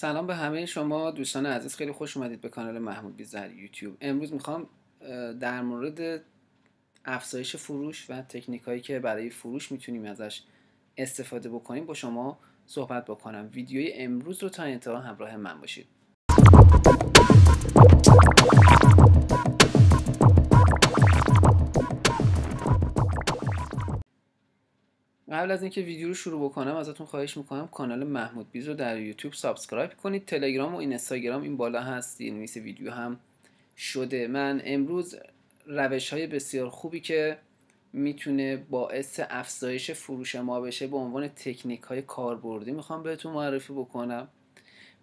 سلام به همه شما دوستان عزیز خیلی خوش اومدید به کانال محمود بیزر یوتیوب امروز میخوام در مورد افزایش فروش و تکنیک هایی که برای فروش میتونیم ازش استفاده بکنیم با شما صحبت بکنم ویدیوی امروز رو تا انتها همراه من باشید قبل از اینکه ویدیو رو شروع بکنم ازتون خواهش میکنم کانال محمود بیز رو در یوتیوب سابسکرایب کنید تلگرام و اینستاگرام این بالا هست یه نویس ویدیو هم شده من امروز روش های بسیار خوبی که میتونه باعث افزایش فروش ما بشه به عنوان تکنیک های کاربردی میخوام بهتون معرفی بکنم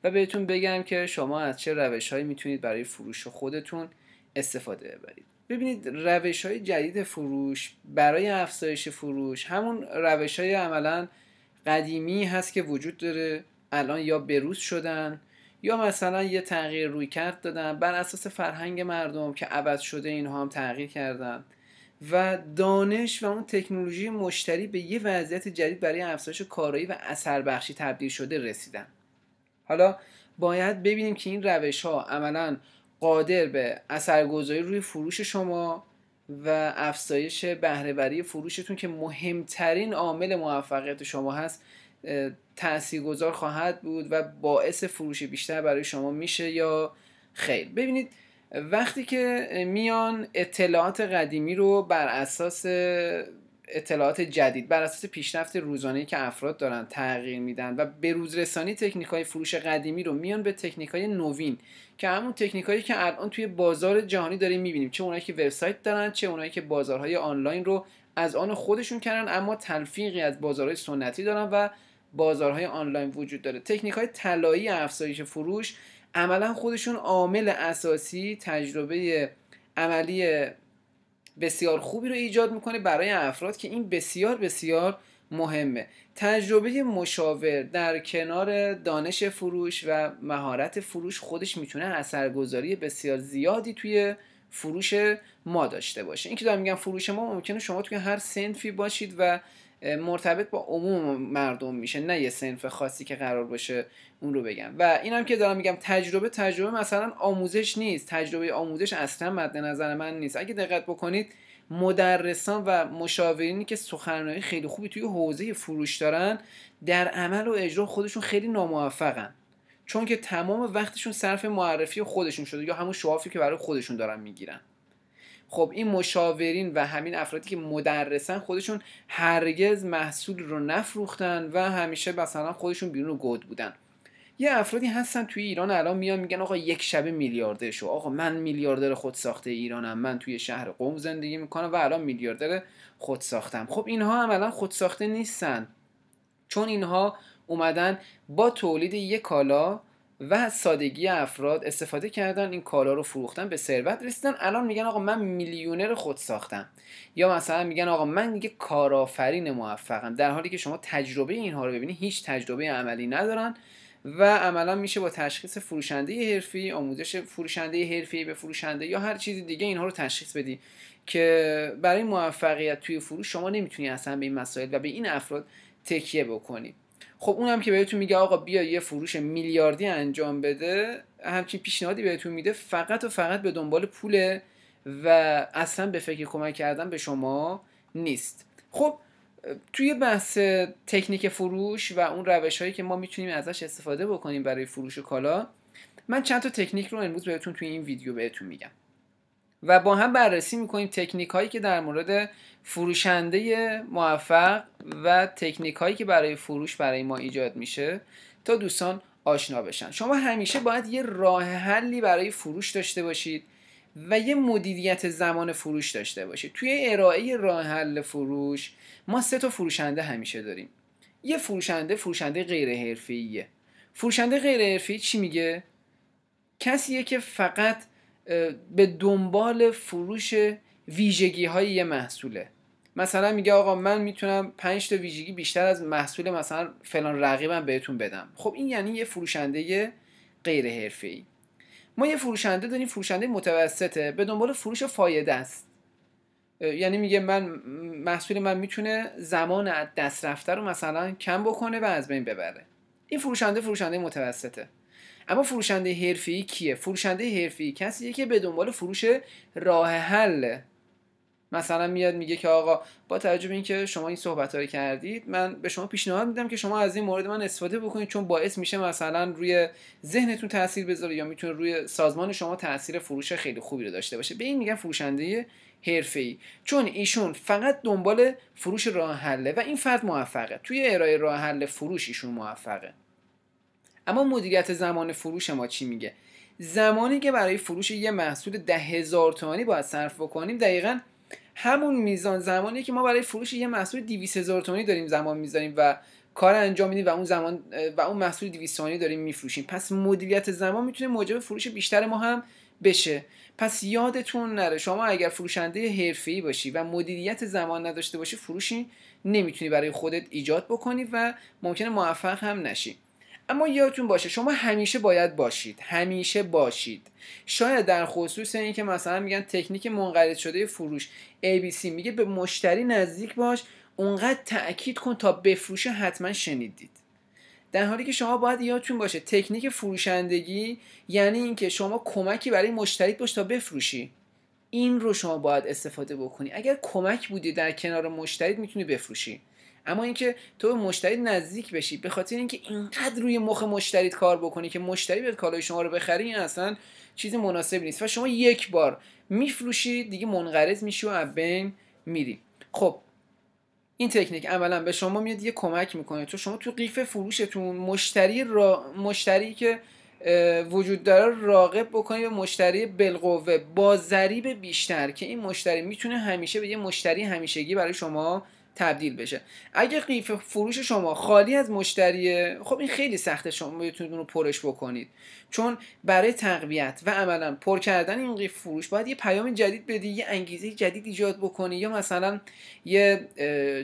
و بهتون بگم که شما از چه روش هایی میتونید برای فروش خودتون استفاده ببرید ببینید روش های جدید فروش برای افزایش فروش همون روش های عملا قدیمی هست که وجود داره الان یا بروز شدن یا مثلا یه تغییر روی کرد دادن بر اساس فرهنگ مردم که عوض شده اینها هم تغییر کردن و دانش و اون تکنولوژی مشتری به یه وضعیت جدید برای افزایش کارایی و اثر بخشی تبدیل شده رسیدن حالا باید ببینیم که این روش ها عملا قادر به اثرگذاری روی فروش شما و افزایش بهرهوری فروشتون که مهمترین عامل موفقیت شما هست تاثیرگذار خواهد بود و باعث فروش بیشتر برای شما میشه یا خیر ببینید وقتی که میان اطلاعات قدیمی رو بر اساس اطلاعات جدید بر اساس پیشرفت روزانه‌ای که افراد دارن تغییر میدن و به روز تکنیک های فروش قدیمی رو میان به تکنیک های نوین که همون تکنیک هایی که الان توی بازار جهانی داریم میبینیم چه اونایی که وبسایت دارن چه اونایی که بازارهای آنلاین رو از آن خودشون کردن اما تلفیقی از بازارهای سنتی دارن و بازارهای آنلاین وجود داره تکنیک های طلایی افزایش فروش عملا خودشون عامل اساسی تجربه عملی بسیار خوبی رو ایجاد میکنه برای افراد که این بسیار بسیار مهمه تجربه مشاور در کنار دانش فروش و مهارت فروش خودش میتونه اثرگذاری بسیار زیادی توی فروش ما داشته باشه اینکه دارم میگم فروش ما ممکنه شما توی هر سنفی باشید و مرتبط با عموم مردم میشه نه یه سنف خاصی که قرار باشه اون رو بگم و اینم که دارم میگم تجربه تجربه مثلا آموزش نیست تجربه آموزش اصلا مد نظر من نیست اگه دقت بکنید مدرسان و مشاورینی که سخنرانی خیلی خوبی توی حوزه فروش دارن در عمل و اجرا خودشون خیلی ناموفقن چون که تمام وقتشون صرف معرفی خودشون شده یا همون شوافی که برای خودشون دارن میگیرن خب این مشاورین و همین افرادی که مدرسن خودشون هرگز محصول رو نفروختن و همیشه مثلا خودشون بیرون گود بودن یه افرادی هستن توی ایران الان میان میگن آقا یک شبه میلیاردر شو آقا من میلیاردر خود ساخته ایرانم من توی شهر قوم زندگی میکنم و الان میلیاردر خود ساختم خب اینها هم الان خود ساخته نیستن چون اینها اومدن با تولید یک کالا و سادگی افراد استفاده کردن این کالا رو فروختن به ثروت رسیدن الان میگن آقا من میلیونر خود ساختم یا مثلا میگن آقا من دیگه کارآفرین موفقم در حالی که شما تجربه اینها رو ببینید هیچ تجربه عملی ندارن و عملا میشه با تشخیص فروشنده حرفی آموزش فروشنده حرفی به فروشنده یا هر چیز دیگه اینها رو تشخیص بدی که برای موفقیت توی فروش شما نمیتونی اصلا به این مسائل و به این افراد تکیه بکنید خب اونم که بهتون میگه آقا بیا یه فروش میلیاردی انجام بده همچین پیشنهادی بهتون میده فقط و فقط به دنبال پوله و اصلا به فکر کمک کردن به شما نیست خب توی بحث تکنیک فروش و اون روش هایی که ما میتونیم ازش استفاده بکنیم برای فروش کالا من چند تا تکنیک رو امروز بهتون توی این ویدیو بهتون میگم و با هم بررسی میکنیم تکنیک هایی که در مورد فروشنده موفق و تکنیک هایی که برای فروش برای ما ایجاد میشه تا دوستان آشنا بشن شما همیشه باید یه راه حلی برای فروش داشته باشید و یه مدیریت زمان فروش داشته باشید توی ارائه راه حل فروش ما سه تا فروشنده همیشه داریم یه فروشنده فروشنده غیر حرفه‌ایه فروشنده غیر چی میگه کسیه که فقط به دنبال فروش ویژگی های یه محصوله مثلا میگه آقا من میتونم 5 تا ویژگی بیشتر از محصول مثلا فلان رقیبم بهتون بدم خب این یعنی یه فروشنده غیر ای ما یه فروشنده داریم فروشنده متوسطه به دنبال فروش فایده است یعنی میگه من محصول من میتونه زمان دست رفته رو مثلا کم بکنه و از بین ببره این فروشنده فروشنده متوسطه اما فروشنده ای کیه فروشنده ای کسیه که به دنبال فروش راه حل مثلا میاد میگه که آقا با توجه به اینکه شما این صحبت رو کردید من به شما پیشنهاد میدم که شما از این مورد من استفاده بکنید چون باعث میشه مثلا روی ذهنتون تاثیر بذاره یا میتونه روی سازمان شما تاثیر فروش خیلی خوبی رو داشته باشه به این میگن فروشنده ای چون ایشون فقط دنبال فروش راه حله و این فرد موفقه توی ارائه راه حل فروش ایشون موفقه اما مدیریت زمان فروش ما چی میگه زمانی که برای فروش یه محصول ده هزار تومانی باید صرف بکنیم دقیقا همون میزان زمانی که ما برای فروش یه محصول 200 هزار تومانی داریم زمان میذاریم و کار انجام میدیم و اون زمان و اون محصول 200 تومانی داریم میفروشیم پس مدیریت زمان میتونه موجب فروش بیشتر ما هم بشه پس یادتون نره شما اگر فروشنده ای باشی و مدیریت زمان نداشته باشی فروشی نمیتونی برای خودت ایجاد بکنی و ممکنه موفق هم نشی اما یادتون باشه شما همیشه باید باشید همیشه باشید شاید در خصوص اینکه مثلا میگن تکنیک منقرض شده فروش ABC میگه به مشتری نزدیک باش اونقدر تاکید کن تا بفروشه حتما شنیدید در حالی که شما باید یادتون باشه تکنیک فروشندگی یعنی اینکه شما کمکی برای مشتری باش تا بفروشی این رو شما باید استفاده بکنی اگر کمک بودی در کنار مشتری میتونی بفروشی اما اینکه تو به مشتری نزدیک بشی به خاطر اینکه اینقدر روی مخ مشتری کار بکنی که مشتری بیاد کالای شما رو بخری این اصلا چیز مناسب نیست و شما یک بار میفروشی دیگه منقرض میشی و از بین میری خب این تکنیک عملا به شما میاد یه کمک میکنه تو شما تو قیف فروشتون مشتری را... مشتری که وجود داره راقب بکنی به مشتری بالقوه با ضریب بیشتر که این مشتری میتونه همیشه به یه مشتری همیشگی برای شما تبدیل بشه اگه قیف فروش شما خالی از مشتریه خب این خیلی سخته شما بتونید اون رو پرش بکنید چون برای تقویت و عملا پر کردن این قیف فروش باید یه پیام جدید بدی یه انگیزه جدید ایجاد بکنی یا مثلا یه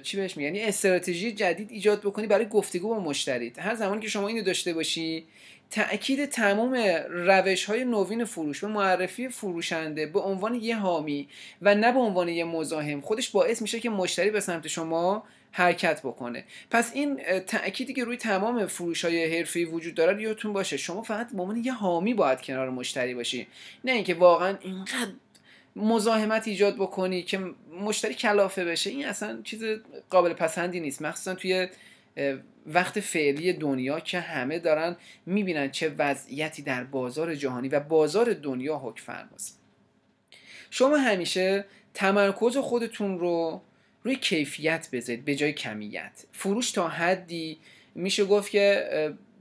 چی بهش میگن یه استراتژی جدید ایجاد بکنی برای گفتگو با مشتریت هر زمانی که شما اینو داشته باشی تأکید تمام روش های نوین فروش به معرفی فروشنده به عنوان یه حامی و نه به عنوان یه مزاحم خودش باعث میشه که مشتری به سمت شما حرکت بکنه پس این تأکیدی که روی تمام فروش های حرفی وجود داره یادتون باشه شما فقط به عنوان یه حامی باید کنار مشتری باشی نه اینکه واقعا اینقدر مزاحمت ایجاد بکنی که مشتری کلافه بشه این اصلا چیز قابل پسندی نیست مخصوصا توی وقت فعلی دنیا که همه دارن میبینن چه وضعیتی در بازار جهانی و بازار دنیا حکم فرماست شما همیشه تمرکز خودتون رو روی کیفیت بذارید به جای کمیت فروش تا حدی میشه گفت که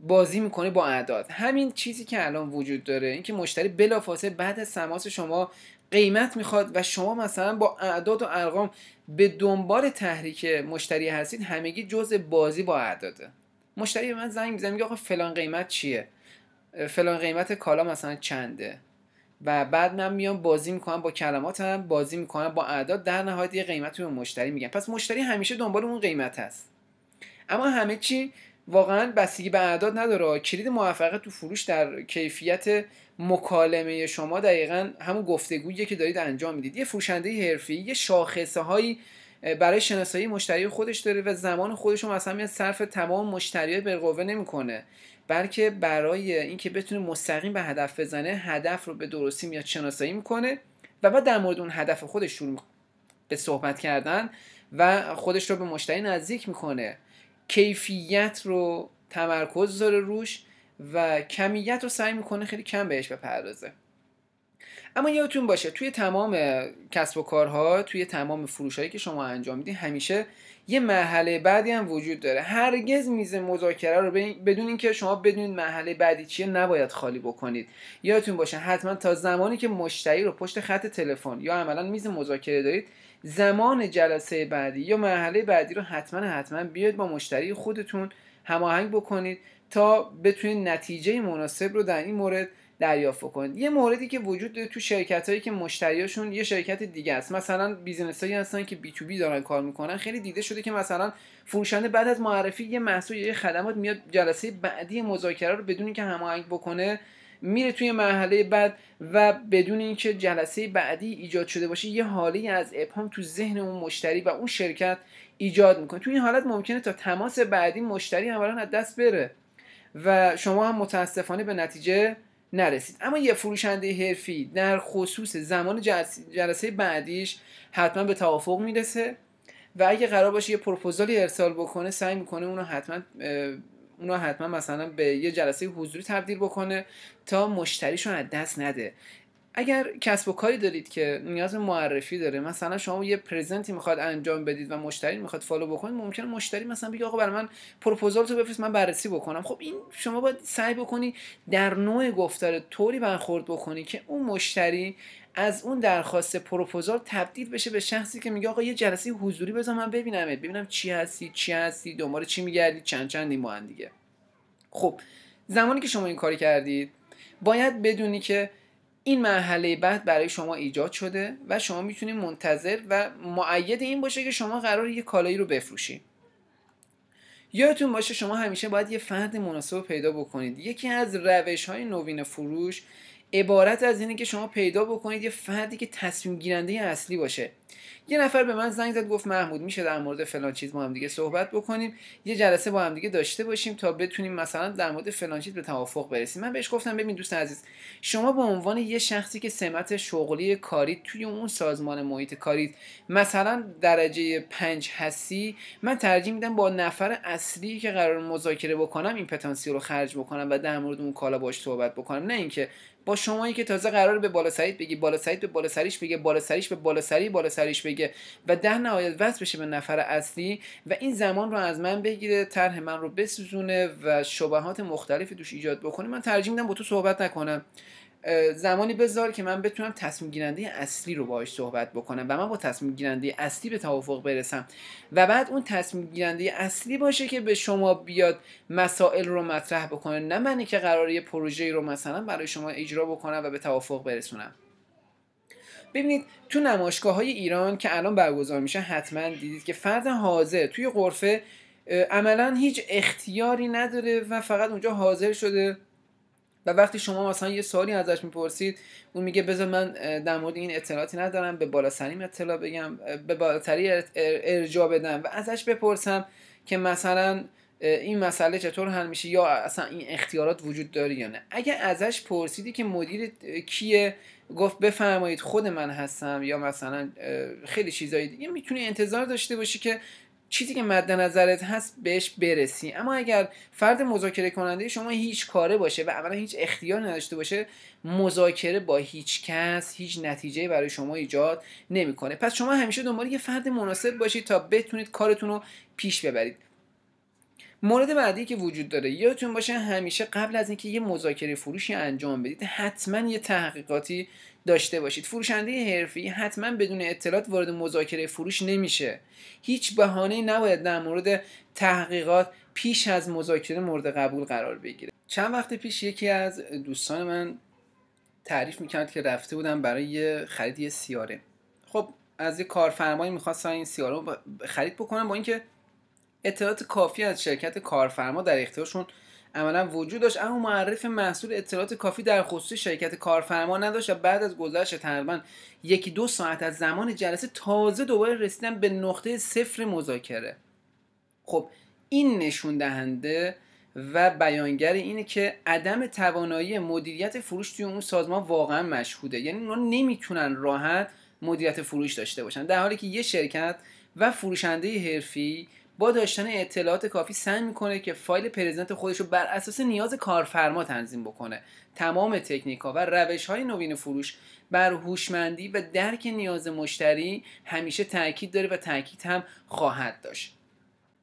بازی میکنه با اعداد همین چیزی که الان وجود داره اینکه مشتری بلافاصله بعد از تماس شما قیمت میخواد و شما مثلا با اعداد و ارقام به دنبال تحریک مشتری هستید همگی جزء بازی با اعداده مشتری به من زنگ میزنه میگه آقا فلان قیمت چیه فلان قیمت کالا مثلا چنده و بعد من میام بازی میکنم با کلماتم بازی میکنم با اعداد در نهایت یه قیمت رو مشتری میگم پس مشتری همیشه دنبال اون قیمت هست اما همه چی واقعا بستگی به اعداد نداره کلید موفقیت تو فروش در کیفیت مکالمه شما دقیقا همون گفتگویی که دارید انجام میدید یه فروشنده حرفه‌ای یه شاخصه هایی برای شناسایی مشتری خودش داره و زمان خودش رو اصلا صرف تمام مشتری نمی نمیکنه بلکه برای اینکه بتونه مستقیم به هدف بزنه هدف رو به درستی میاد شناسایی میکنه و بعد در مورد اون هدف خودش شروع به صحبت کردن و خودش رو به مشتری نزدیک میکنه کیفیت رو تمرکز داره روش و کمیت رو سعی میکنه خیلی کم بهش بپردازه اما یادتون باشه توی تمام کسب و کارها توی تمام فروشهایی که شما انجام میدین همیشه یه مرحله بعدی هم وجود داره هرگز میز مذاکره رو بدون اینکه شما بدونید مرحله بعدی چیه نباید خالی بکنید یادتون باشه حتما تا زمانی که مشتری رو پشت خط تلفن یا عملا میز مذاکره دارید زمان جلسه بعدی یا مرحله بعدی رو حتما حتما بیاید با مشتری خودتون هماهنگ بکنید تا بتونید نتیجه مناسب رو در این مورد دریافت کنید یه موردی که وجود داره تو شرکت هایی که مشتریاشون یه شرکت دیگه است مثلا بیزینس هایی هستن که بی تو بی دارن کار میکنن خیلی دیده شده که مثلا فروشنده بعد از معرفی یه محصول یا یه خدمات میاد جلسه بعدی مذاکره رو بدون که هماهنگ بکنه میره توی مرحله بعد و بدون اینکه جلسه بعدی ایجاد شده باشه یه حالی از ابهام تو ذهن اون مشتری و اون شرکت ایجاد میکنه تو این حالت ممکنه تا تماس بعدی مشتری اولا از دست بره و شما هم متاسفانه به نتیجه نرسید اما یه فروشنده حرفی در خصوص زمان جلسه بعدیش حتما به توافق میرسه و اگه قرار باشه یه پروپوزالی ارسال بکنه سعی میکنه اونو حتما اونو حتما مثلا به یه جلسه حضوری تبدیل بکنه تا مشتریشون از دست نده اگر کسب و کاری دارید که نیاز به معرفی داره مثلا شما یه پرزنتی میخواد انجام بدید و مشتری میخواد فالو بکنید ممکن مشتری مثلا بگه آقا برای من پروپوزال تو بفرست من بررسی بکنم خب این شما باید سعی بکنی در نوع گفتار طوری برخورد بکنی که اون مشتری از اون درخواست پروپوزال تبدیل بشه به شخصی که میگه آقا یه جلسه حضوری بذار من ببینمت ببینم چی هستی چی هستی دوباره چی میگردی چند چندی نیمه دیگه خب زمانی که شما این کاری کردید باید بدونی که این مرحله بعد برای شما ایجاد شده و شما میتونید منتظر و معید این باشه که شما قرار یه کالایی رو بفروشید یادتون باشه شما همیشه باید یه فرد مناسب پیدا بکنید یکی از روش های نوین فروش عبارت از اینه که شما پیدا بکنید یه فردی که تصمیم گیرنده اصلی باشه یه نفر به من زنگ زد گفت محمود میشه در مورد فلان چیز با هم دیگه صحبت بکنیم یه جلسه با هم دیگه داشته باشیم تا بتونیم مثلا در مورد فلان چیز به توافق برسیم من بهش گفتم ببین دوست عزیز شما به عنوان یه شخصی که سمت شغلی کاری توی اون سازمان محیط کاری مثلا درجه پنج هستی من ترجیح میدم با نفر اصلی که قرار مذاکره بکنم این پتانسیل رو خرج بکنم و در مورد اون کالا باش صحبت بکنم نه اینکه با شمایی که تازه قرار به بالا سرید بگی بالا سرید به بالا سریش بگه بالا سریش به بالا سری بالا سریش بگه و ده نهایت وصل بشه به نفر اصلی و این زمان رو از من بگیره طرح من رو بسوزونه و شبهات مختلفی دوش ایجاد بکنه من ترجیح میدم با تو صحبت نکنم زمانی بذار که من بتونم تصمیم گیرنده اصلی رو باهاش صحبت بکنم و من با تصمیم گیرنده اصلی به توافق برسم و بعد اون تصمیم گیرنده اصلی باشه که به شما بیاد مسائل رو مطرح بکنه نه منی که قراره یه پروژه رو مثلا برای شما اجرا بکنم و به توافق برسونم ببینید تو نمایشگاه های ایران که الان برگزار میشه حتما دیدید که فرد حاضر توی قرفه عملا هیچ اختیاری نداره و فقط اونجا حاضر شده و وقتی شما مثلا یه سوالی ازش میپرسید اون میگه بذار من در مورد این اطلاعاتی ندارم به بالا سریم اطلاع بگم به بالاتری ارجا بدم و ازش بپرسم که مثلا این مسئله چطور حل میشه یا اصلا این اختیارات وجود داره یا نه اگر ازش پرسیدی که مدیر کیه گفت بفرمایید خود من هستم یا مثلا خیلی چیزایی دیگه میتونی انتظار داشته باشی که چیزی که مد نظرت هست بهش برسی اما اگر فرد مذاکره کننده شما هیچ کاره باشه و اولا هیچ اختیار نداشته باشه مذاکره با هیچ کس هیچ نتیجه برای شما ایجاد نمیکنه پس شما همیشه دنبال یه فرد مناسب باشید تا بتونید کارتون رو پیش ببرید مورد بعدی که وجود داره یادتون باشه همیشه قبل از اینکه یه مذاکره فروشی انجام بدید حتما یه تحقیقاتی داشته باشید فروشنده حرفی حتما بدون اطلاعات وارد مذاکره فروش نمیشه هیچ بهانه نباید در مورد تحقیقات پیش از مذاکره مورد قبول قرار بگیره چند وقت پیش یکی از دوستان من تعریف میکرد که رفته بودم برای خرید یه سیاره خب از یه کارفرمایی میخواستن این سیاره رو خرید بکنم با اینکه اطلاعات کافی از شرکت کارفرما در اختیارشون عملا وجود داشت اما معرف محصول اطلاعات کافی در خصوص شرکت کارفرما نداشت و بعد از گذشت تقریبا یکی دو ساعت از زمان جلسه تازه دوباره رسیدن به نقطه صفر مذاکره خب این نشون دهنده و بیانگر اینه که عدم توانایی مدیریت فروش توی اون سازمان واقعا مشهوده یعنی اونا نمیتونن راحت مدیریت فروش داشته باشن در حالی که یه شرکت و فروشنده حرفی با داشتن اطلاعات کافی سعی میکنه که فایل پرزنت خودش رو بر اساس نیاز کارفرما تنظیم بکنه تمام تکنیک ها و روش های نوین فروش بر هوشمندی و درک نیاز مشتری همیشه تاکید داره و تاکید هم خواهد داشت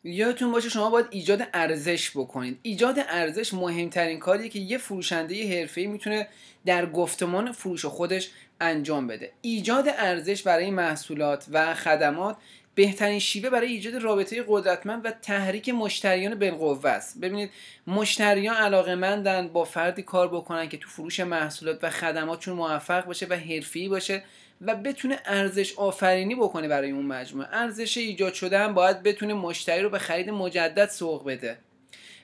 یادتون باشه شما باید ایجاد ارزش بکنید ایجاد ارزش مهمترین کاریه که یه فروشنده حرفه‌ای میتونه در گفتمان فروش خودش انجام بده ایجاد ارزش برای محصولات و خدمات بهترین شیوه برای ایجاد رابطه قدرتمند و تحریک مشتریان بالقوه است ببینید مشتریان علاقه مندن با فردی کار بکنن که تو فروش محصولات و خدماتشون موفق باشه و حرفی باشه و بتونه ارزش آفرینی بکنه برای اون مجموعه ارزش ایجاد شده هم باید بتونه مشتری رو به خرید مجدد سوق بده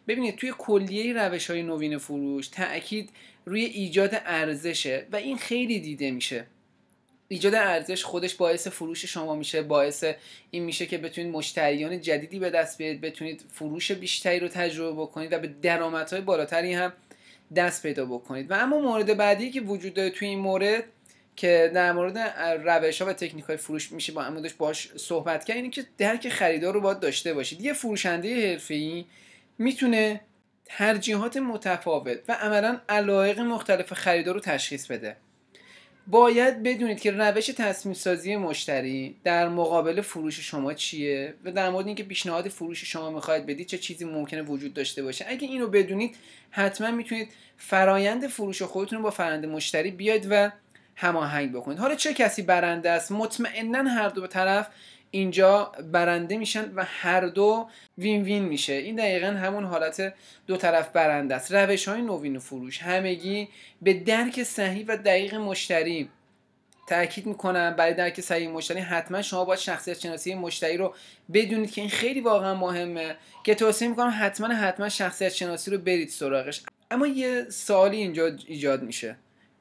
ببینید توی کلیه روش های نوین فروش تاکید روی ایجاد ارزشه و این خیلی دیده میشه ایجاد ارزش خودش باعث فروش شما میشه باعث این میشه که بتونید مشتریان جدیدی به دست بیارید بتونید فروش بیشتری رو تجربه بکنید و به درآمدهای بالاتری هم دست پیدا بکنید و اما مورد بعدی که وجود داره توی این مورد که در مورد روش ها و تکنیک های فروش میشه با عمودش باش صحبت کرد اینه که درک خریدار رو باید داشته باشید یه فروشنده ای میتونه ترجیحات متفاوت و عملا علایق مختلف خریدار رو تشخیص بده باید بدونید که روش تصمیم سازی مشتری در مقابل فروش شما چیه و در مورد اینکه پیشنهاد فروش شما میخواید بدید چه چیزی ممکنه وجود داشته باشه اگه اینو بدونید حتما میتونید فرایند فروش خودتون رو با فرند مشتری بیاید و هماهنگ بکنید حالا چه کسی برنده است مطمئنا هر دو طرف اینجا برنده میشن و هر دو وین وین میشه این دقیقا همون حالت دو طرف برنده است روش های نوین و فروش همگی به درک صحیح و دقیق مشتری تاکید میکنم برای درک صحیح مشتری حتما شما باید شخصیت شناسی مشتری رو بدونید که این خیلی واقعا مهمه که توصیه میکنم حتما حتما شخصیت شناسی رو برید سراغش اما یه سوالی اینجا ایجاد میشه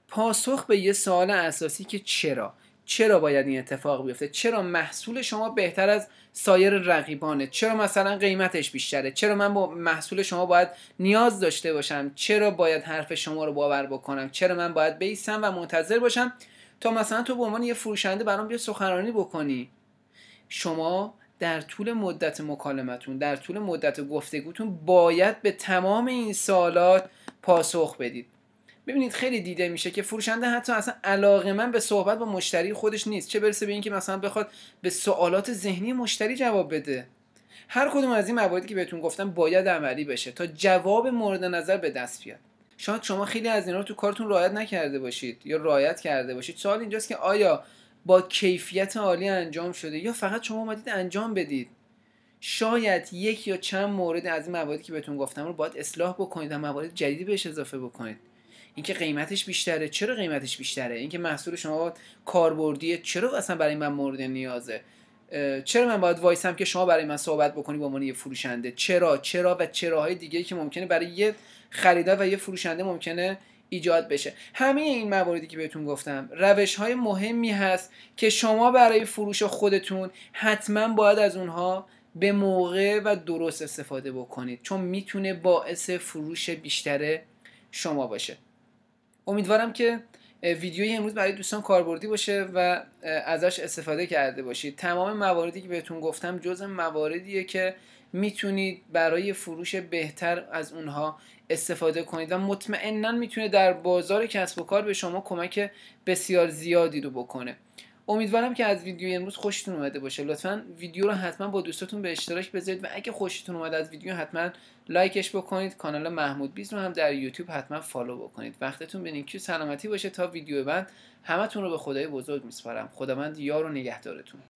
پاسخ به یه سوال اساسی که چرا چرا باید این اتفاق بیفته چرا محصول شما بهتر از سایر رقیبانه چرا مثلا قیمتش بیشتره چرا من با محصول شما باید نیاز داشته باشم چرا باید حرف شما رو باور بکنم چرا من باید بیسم و منتظر باشم تا مثلا تو به عنوان یه فروشنده برام بیا سخنرانی بکنی شما در طول مدت مکالمتون در طول مدت گفتگوتون باید به تمام این سالات پاسخ بدید ببینید خیلی دیده میشه که فروشنده حتی اصلا علاقه من به صحبت با مشتری خودش نیست چه برسه به اینکه مثلا بخواد به سوالات ذهنی مشتری جواب بده هر کدوم از این مواردی که بهتون گفتم باید عملی بشه تا جواب مورد نظر به دست بیاد شاید شما خیلی از اینا رو تو کارتون رعایت نکرده باشید یا رعایت کرده باشید سوال اینجاست که آیا با کیفیت عالی انجام شده یا فقط شما اومدید انجام بدید شاید یک یا چند مورد از این مواردی که بهتون گفتم رو باید اصلاح بکنید و موارد جدیدی بهش اضافه بکنید اینکه قیمتش بیشتره چرا قیمتش بیشتره اینکه محصول شما کاربردیه چرا اصلا برای من مورد نیازه چرا من باید وایسم که شما برای من صحبت بکنی با عنوان یه فروشنده چرا چرا و چراهای دیگه که ممکنه برای یه خریدار و یه فروشنده ممکنه ایجاد بشه همه این مواردی که بهتون گفتم روش های مهمی هست که شما برای فروش خودتون حتما باید از اونها به موقع و درست استفاده بکنید چون میتونه باعث فروش بیشتر شما باشه امیدوارم که ویدیوی امروز برای دوستان کاربردی باشه و ازش استفاده کرده باشید تمام مواردی که بهتون گفتم جز مواردیه که میتونید برای فروش بهتر از اونها استفاده کنید و مطمئنا میتونه در بازار کسب و کار به شما کمک بسیار زیادی رو بکنه امیدوارم که از ویدیو امروز خوشتون اومده باشه لطفا ویدیو رو حتما با دوستاتون به اشتراک بذارید و اگه خوشتون اومده از ویدیو حتما لایکش بکنید کانال محمود بیز رو هم در یوتیوب حتما فالو بکنید وقتتون به که سلامتی باشه تا ویدیو بعد همتون رو به خدای بزرگ میسپارم من یار و نگهدارتون